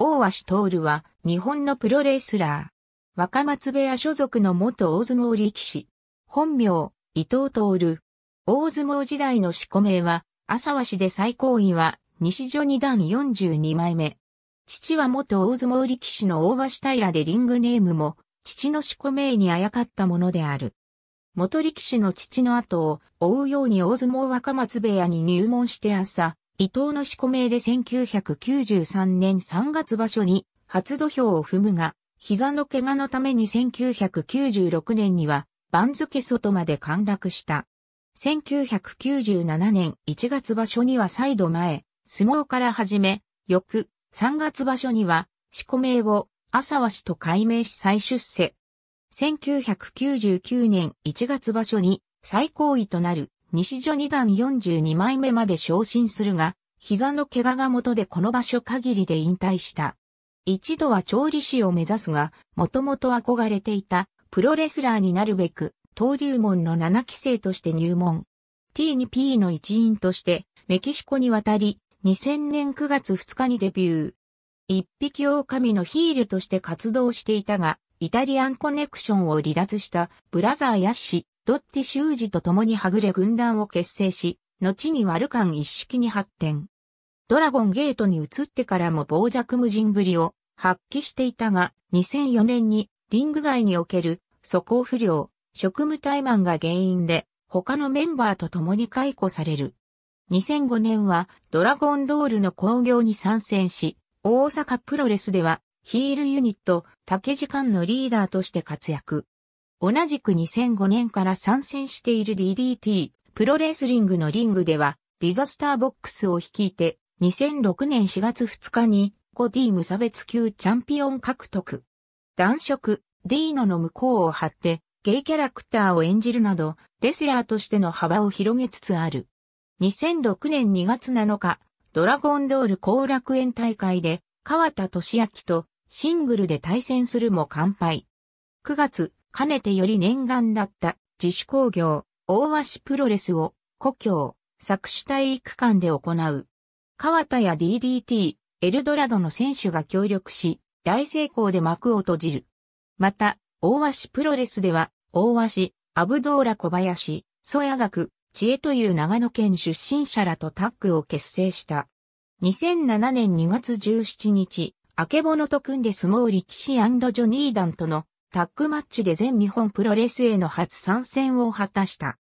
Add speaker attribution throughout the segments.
Speaker 1: 大橋徹は日本のプロレスラー。若松部屋所属の元大相撲力士。本名、伊藤徹。大相撲時代の四股名は、朝鷲で最高位は、西序二段42枚目。父は元大相撲力士の大橋平でリングネームも、父の四股名にあやかったものである。元力士の父の後を追うように大相撲若松部屋に入門して朝、伊藤の四股名で1993年3月場所に初土俵を踏むが、膝の怪我のために1996年には番付外まで陥落した。1997年1月場所には再度前、相撲から始め、翌3月場所には四股名を朝和氏と改名し再出世。1999年1月場所に最高位となる西序二段42枚目まで昇進するが、膝の怪我が元でこの場所限りで引退した。一度は調理師を目指すが、もともと憧れていたプロレスラーになるべく、登竜門の7期生として入門。T2P の一員として、メキシコに渡り、2000年9月2日にデビュー。一匹狼のヒールとして活動していたが、イタリアンコネクションを離脱したブラザーヤッシ、ドッティ修士と共にはぐれ軍団を結成し、後にワルカン一式に発展。ドラゴンゲートに移ってからも傍若無人ぶりを発揮していたが、2004年にリング外における素行不良、職務怠慢が原因で他のメンバーと共に解雇される。2005年はドラゴンドールの興行に参戦し、大阪プロレスではヒールユニット、竹時間のリーダーとして活躍。同じく2005年から参戦している DDT、プロレスリングのリングでは、ディザスターボックスを率いて、2006年4月2日に、5D 無差別級チャンピオン獲得。男色、ディーノの向こうを張って、ゲイキャラクターを演じるなど、レスラーとしての幅を広げつつある。2006年2月7日、ドラゴンドール後楽園大会で、川田俊明とシングルで対戦するも完敗。9月、かねてより念願だった自主工業、大鷲プロレスを故郷、作詞体育館で行う。川田や DDT、エルドラドの選手が協力し、大成功で幕を閉じる。また、大鷲プロレスでは、大鷲、アブドーラ小林、ソヤ学、知恵という長野県出身者らとタッグを結成した。2007年2月17日、明けぼのと組んで相撲力士ジョニー団とのタッグマッチで全日本プロレスへの初参戦を果たした。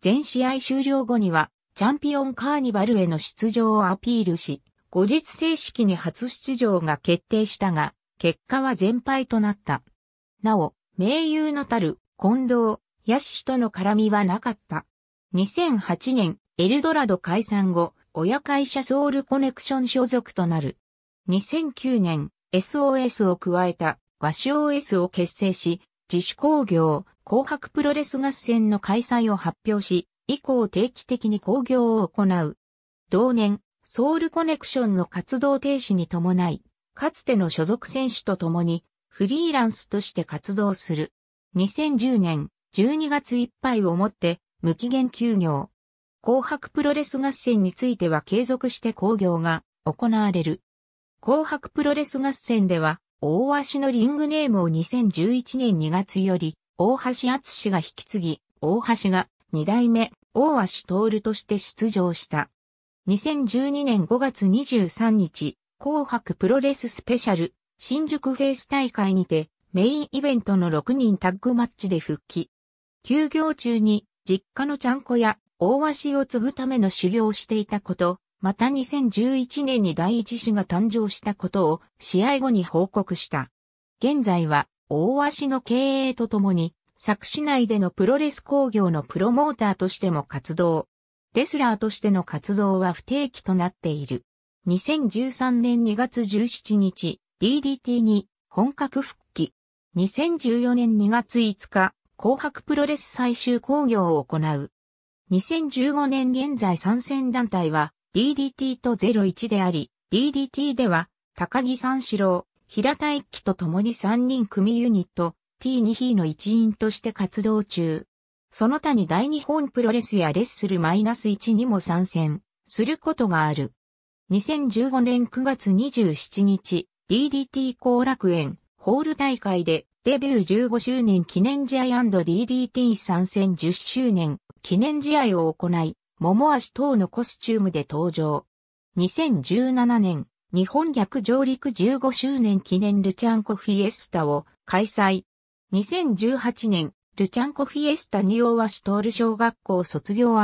Speaker 1: 全試合終了後には、チャンピオンカーニバルへの出場をアピールし、後日正式に初出場が決定したが、結果は全敗となった。なお、盟友のたる近藤、ヤシとの絡みはなかった。2008年、エルドラド解散後、親会社ソウルコネクション所属となる。2009年、SOS を加えた和紙 o S を結成し、自主工業、紅白プロレス合戦の開催を発表し、以降定期的に工業を行う。同年、ソウルコネクションの活動停止に伴い、かつての所属選手と共に、フリーランスとして活動する。2010年12月いっぱいをもって、無期限休業。紅白プロレス合戦については継続して工業が行われる。紅白プロレス合戦では、大橋のリングネームを2011年2月より、大橋厚が引き継ぎ、大橋が2代目、大橋徹として出場した。2012年5月23日、紅白プロレススペシャル、新宿フェイス大会にて、メインイベントの6人タッグマッチで復帰。休業中に、実家のちゃんこや、大足を継ぐための修行をしていたこと、また2011年に第一子が誕生したことを試合後に報告した。現在は大足の経営とともに、作詞市内でのプロレス工業のプロモーターとしても活動。レスラーとしての活動は不定期となっている。2013年2月17日、DDT に本格復帰。2014年2月5日、紅白プロレス最終工業を行う。2015年現在参戦団体は、DDT と01であり、DDT では、高木三四郎、平田一輝と共に3人組ユニット、T2 比の一員として活動中。その他に大日本プロレスやレッスルマイナス -1 にも参戦することがある。2015年9月27日、DDT 後楽園ホール大会でデビュー15周年記念試合 &DDT 参戦10周年記念試合を行い、桃足等のコスチュームで登場。2017年、日本逆上陸15周年記念ルチャンコフィエスタを開催。2018年、ルチャンコフィエスタに大通る小学校卒業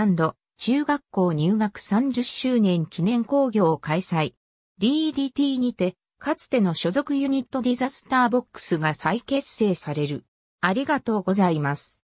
Speaker 1: 中学校入学30周年記念工業を開催。DDT にて、かつての所属ユニットディザスターボックスが再結成される。ありがとうございます。